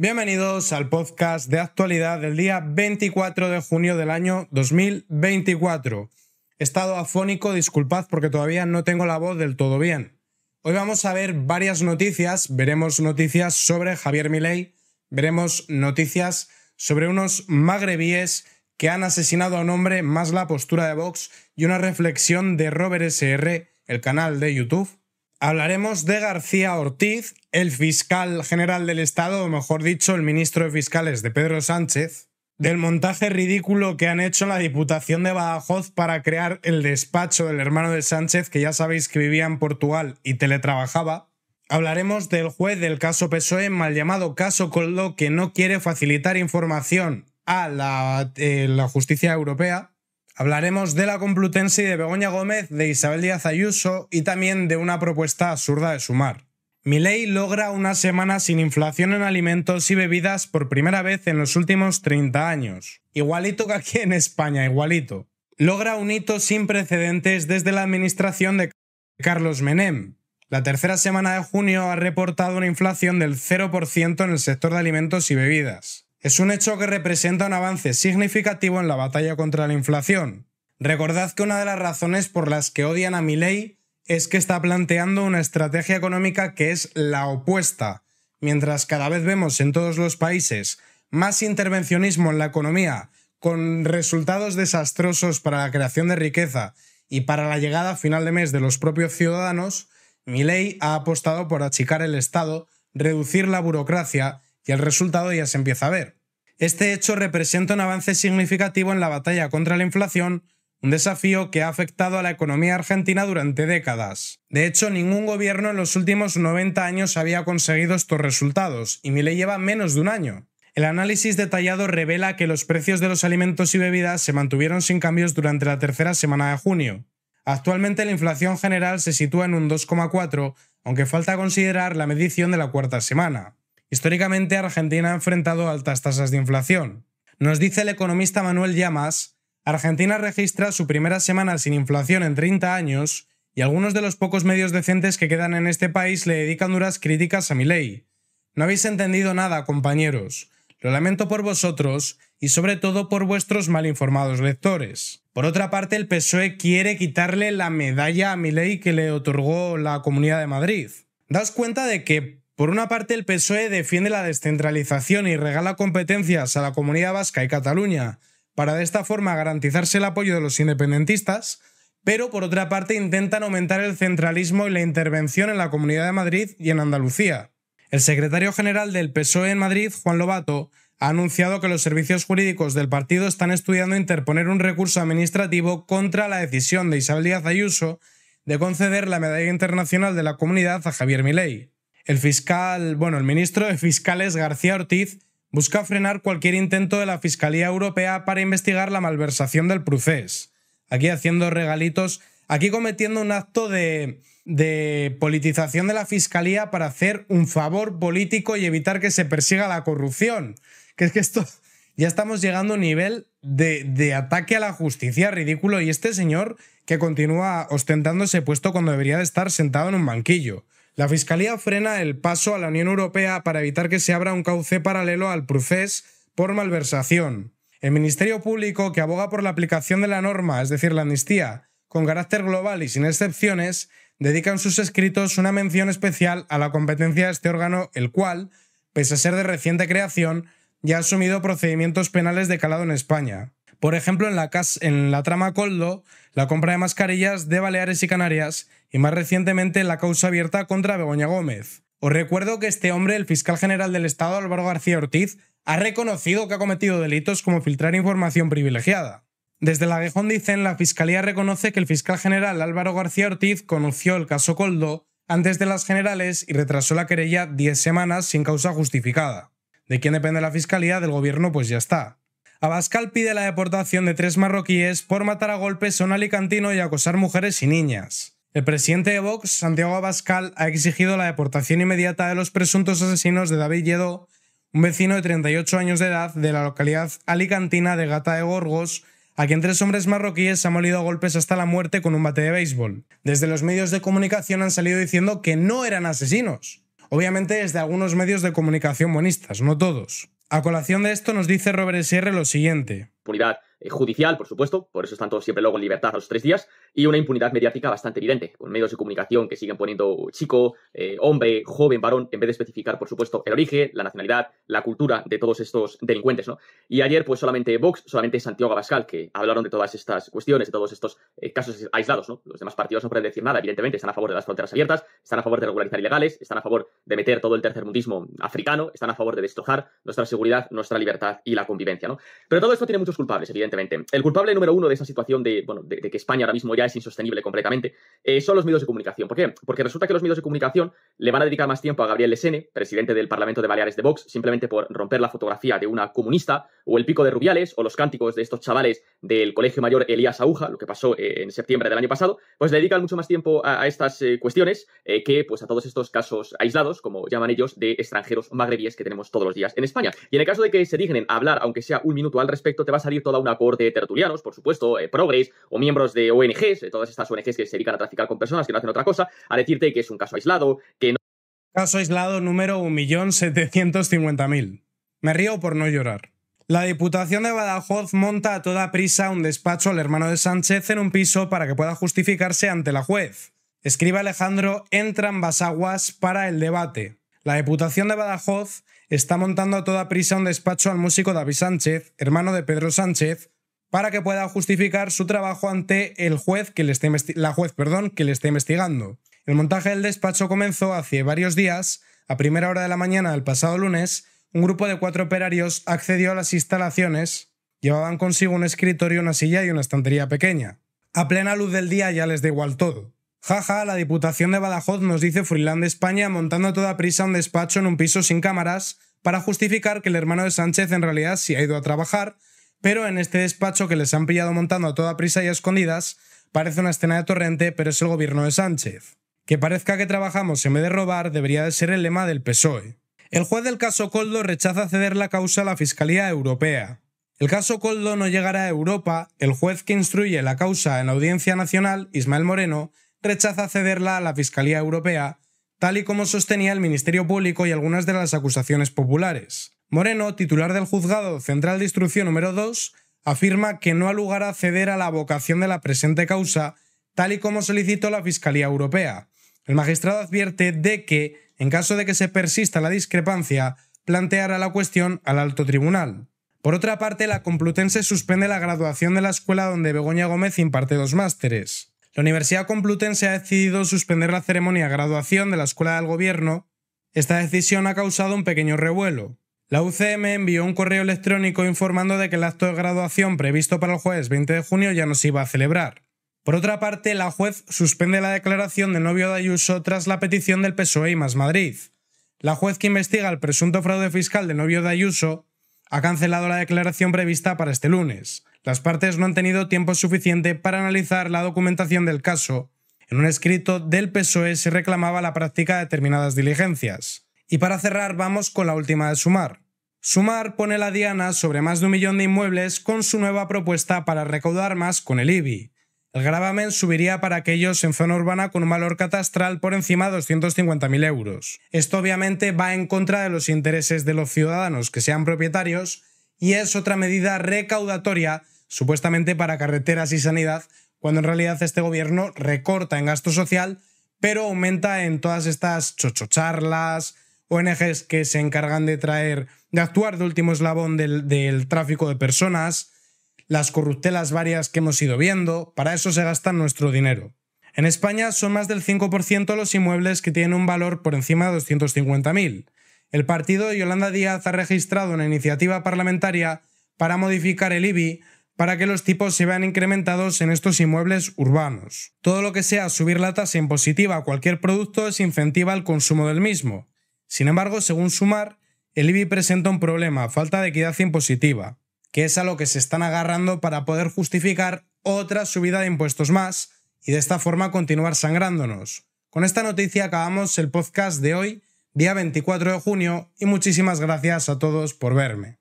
Bienvenidos al podcast de actualidad del día 24 de junio del año 2024. He estado afónico, disculpad porque todavía no tengo la voz del todo bien. Hoy vamos a ver varias noticias, veremos noticias sobre Javier Milei, veremos noticias sobre unos magrebíes que han asesinado a un hombre más la postura de Vox y una reflexión de Robert SR, el canal de YouTube. Hablaremos de García Ortiz, el fiscal general del Estado, o mejor dicho, el ministro de Fiscales de Pedro Sánchez, del montaje ridículo que han hecho la Diputación de Badajoz para crear el despacho del hermano de Sánchez, que ya sabéis que vivía en Portugal y teletrabajaba. Hablaremos del juez del caso PSOE, mal llamado caso Coldo, que no quiere facilitar información a la eh, justicia europea. Hablaremos de la Complutense de Begoña Gómez, de Isabel Díaz Ayuso y también de una propuesta absurda de sumar. Miley logra una semana sin inflación en alimentos y bebidas por primera vez en los últimos 30 años. Igualito que aquí en España, igualito. Logra un hito sin precedentes desde la administración de Carlos Menem. La tercera semana de junio ha reportado una inflación del 0% en el sector de alimentos y bebidas. Es un hecho que representa un avance significativo en la batalla contra la inflación. Recordad que una de las razones por las que odian a Milley es que está planteando una estrategia económica que es la opuesta. Mientras cada vez vemos en todos los países más intervencionismo en la economía, con resultados desastrosos para la creación de riqueza y para la llegada a final de mes de los propios ciudadanos, Milley ha apostado por achicar el Estado, reducir la burocracia y el resultado ya se empieza a ver. Este hecho representa un avance significativo en la batalla contra la inflación, un desafío que ha afectado a la economía argentina durante décadas. De hecho, ningún gobierno en los últimos 90 años había conseguido estos resultados, y le lleva menos de un año. El análisis detallado revela que los precios de los alimentos y bebidas se mantuvieron sin cambios durante la tercera semana de junio. Actualmente la inflación general se sitúa en un 2,4, aunque falta considerar la medición de la cuarta semana. Históricamente Argentina ha enfrentado altas tasas de inflación. Nos dice el economista Manuel Llamas, Argentina registra su primera semana sin inflación en 30 años y algunos de los pocos medios decentes que quedan en este país le dedican duras críticas a mi ley. No habéis entendido nada, compañeros. Lo lamento por vosotros y sobre todo por vuestros malinformados lectores. Por otra parte, el PSOE quiere quitarle la medalla a mi ley que le otorgó la Comunidad de Madrid. Das cuenta de que por una parte, el PSOE defiende la descentralización y regala competencias a la comunidad vasca y Cataluña para de esta forma garantizarse el apoyo de los independentistas, pero por otra parte intentan aumentar el centralismo y la intervención en la Comunidad de Madrid y en Andalucía. El secretario general del PSOE en Madrid, Juan Lobato, ha anunciado que los servicios jurídicos del partido están estudiando interponer un recurso administrativo contra la decisión de Isabel Díaz Ayuso de conceder la medalla internacional de la comunidad a Javier Milei. El fiscal, bueno, el ministro de Fiscales García Ortiz busca frenar cualquier intento de la Fiscalía Europea para investigar la malversación del procés. Aquí haciendo regalitos, aquí cometiendo un acto de, politización de la Fiscalía para hacer un favor político y evitar que se persiga la corrupción. Que es que esto ya estamos llegando a un nivel de, ataque a la justicia ridículo y este señor que continúa ostentándose puesto cuando debería de estar sentado en un banquillo. La Fiscalía frena el paso a la Unión Europea para evitar que se abra un cauce paralelo al procés por malversación. El Ministerio Público, que aboga por la aplicación de la norma, es decir, la amnistía, con carácter global y sin excepciones, dedica en sus escritos una mención especial a la competencia de este órgano, el cual, pese a ser de reciente creación, ya ha asumido procedimientos penales de calado en España. Por ejemplo, en la, en la trama Coldo, la compra de mascarillas de Baleares y Canarias y más recientemente la causa abierta contra Begoña Gómez. Os recuerdo que este hombre, el fiscal general del Estado, Álvaro García Ortiz, ha reconocido que ha cometido delitos como filtrar información privilegiada. Desde la guejón dicen, la Fiscalía reconoce que el fiscal general Álvaro García Ortiz conoció el caso Coldo antes de las generales y retrasó la querella 10 semanas sin causa justificada. ¿De quién depende la Fiscalía? Del gobierno, pues ya está. Abascal pide la deportación de tres marroquíes por matar a golpes a un alicantino y acosar mujeres y niñas. El presidente de Vox, Santiago Abascal, ha exigido la deportación inmediata de los presuntos asesinos de David Lledó, un vecino de 38 años de edad de la localidad alicantina de Gata de Gorgos, a quien tres hombres marroquíes han molido a golpes hasta la muerte con un bate de béisbol. Desde los medios de comunicación han salido diciendo que no eran asesinos. Obviamente desde algunos medios de comunicación buenistas, no todos. A colación de esto nos dice Robert Sierre lo siguiente. Eh, judicial, por supuesto, por eso están todos siempre luego en libertad a los tres días, y una impunidad mediática bastante evidente, con medios de comunicación que siguen poniendo chico, eh, hombre, joven, varón, en vez de especificar, por supuesto, el origen, la nacionalidad, la cultura de todos estos delincuentes, ¿no? Y ayer, pues solamente Vox, solamente Santiago Abascal, que hablaron de todas estas cuestiones, de todos estos eh, casos aislados, ¿no? Los demás partidos no pueden decir nada, evidentemente, están a favor de las fronteras abiertas, están a favor de regularizar ilegales, están a favor de meter todo el tercermundismo africano, están a favor de destrozar nuestra seguridad, nuestra libertad y la convivencia, ¿no? Pero todo esto tiene muchos culpables, evidentemente el culpable número uno de esa situación de, bueno, de, que España ahora mismo ya es insostenible completamente eh, son los medios de comunicación. ¿Por qué? Porque resulta que los medios de comunicación le van a dedicar más tiempo a Gabriel Lesene, presidente del Parlamento de Baleares de Vox, simplemente por romper la fotografía de una comunista, o el pico de Rubiales, o los cánticos de estos chavales del Colegio Mayor Elías Aúja, lo que pasó eh, en septiembre del año pasado, pues le dedican mucho más tiempo a, estas eh, cuestiones que pues, a todos estos casos aislados, como llaman ellos, de extranjeros magrebíes que tenemos todos los días en España. Y en el caso de que se dignen a hablar, aunque sea un minuto al respecto, te va a salir toda una corte de tertulianos, por supuesto, eh, progres o miembros de ONGs, de eh, todas estas ONGs que se dedican a traficar con personas que no hacen otra cosa, a decirte que es un caso aislado, que no. Caso aislado número 1.750.000. Me río por no llorar. La Diputación de Badajoz monta a toda prisa un despacho al hermano de Sánchez en un piso para que pueda justificarse ante la juez. Escribe Alejandro, entran basaguas para el debate. La Diputación de Badajoz está montando a toda prisa un despacho al músico David Sánchez, hermano de Pedro Sánchez, para que pueda justificar su trabajo ante el juez que le está la juez perdón, que le está investigando. El montaje del despacho comenzó hace varios días, a primera hora de la mañana del pasado lunes, un grupo de cuatro operarios accedió a las instalaciones, llevaban consigo un escritorio, una silla y una estantería pequeña. A plena luz del día ya les da igual todo. Jaja, la Diputación de Badajoz nos dice Frilán de España montando a toda prisa un despacho en un piso sin cámaras para justificar que el hermano de Sánchez en realidad sí ha ido a trabajar, pero en este despacho que les han pillado montando a toda prisa y a escondidas, parece una escena de torrente, pero es el gobierno de Sánchez. Que parezca que trabajamos en vez de robar debería de ser el lema del PSOE. El juez del caso Coldo rechaza ceder la causa a la Fiscalía Europea. El caso Coldo no llegará a Europa, el juez que instruye la causa en Audiencia Nacional, Ismael Moreno, rechaza cederla a la Fiscalía Europea, tal y como sostenía el Ministerio Público y algunas de las acusaciones populares. Moreno, titular del Juzgado Central de Instrucción número 2, afirma que no ha lugar a ceder a la vocación de la presente causa, tal y como solicitó la Fiscalía Europea. El magistrado advierte de que, en caso de que se persista la discrepancia, planteará la cuestión al alto tribunal. Por otra parte, la Complutense suspende la graduación de la escuela donde Begoña Gómez imparte dos másteres. La Universidad Complutense ha decidido suspender la ceremonia de graduación de la Escuela del Gobierno. Esta decisión ha causado un pequeño revuelo. La UCM envió un correo electrónico informando de que el acto de graduación previsto para el jueves 20 de junio ya no se iba a celebrar. Por otra parte, la juez suspende la declaración del novio de Ayuso tras la petición del PSOE y Más Madrid. La juez que investiga el presunto fraude fiscal de novio de Ayuso ha cancelado la declaración prevista para este lunes las partes no han tenido tiempo suficiente para analizar la documentación del caso. En un escrito del PSOE se reclamaba la práctica de determinadas diligencias. Y para cerrar vamos con la última de Sumar. Sumar pone la diana sobre más de un millón de inmuebles con su nueva propuesta para recaudar más con el IBI. El gravamen subiría para aquellos en zona urbana con un valor catastral por encima de 250.000 euros. Esto obviamente va en contra de los intereses de los ciudadanos que sean propietarios y es otra medida recaudatoria, supuestamente para carreteras y sanidad, cuando en realidad este gobierno recorta en gasto social, pero aumenta en todas estas chochocharlas, ONGs que se encargan de traer, de actuar de último eslabón del, del tráfico de personas, las corruptelas varias que hemos ido viendo, para eso se gasta nuestro dinero. En España son más del 5% los inmuebles que tienen un valor por encima de 250.000 el partido Yolanda Díaz ha registrado una iniciativa parlamentaria para modificar el IBI para que los tipos se vean incrementados en estos inmuebles urbanos. Todo lo que sea subir la tasa impositiva a cualquier producto es incentiva al consumo del mismo. Sin embargo, según Sumar, el IBI presenta un problema, falta de equidad impositiva, que es a lo que se están agarrando para poder justificar otra subida de impuestos más y de esta forma continuar sangrándonos. Con esta noticia acabamos el podcast de hoy día 24 de junio, y muchísimas gracias a todos por verme.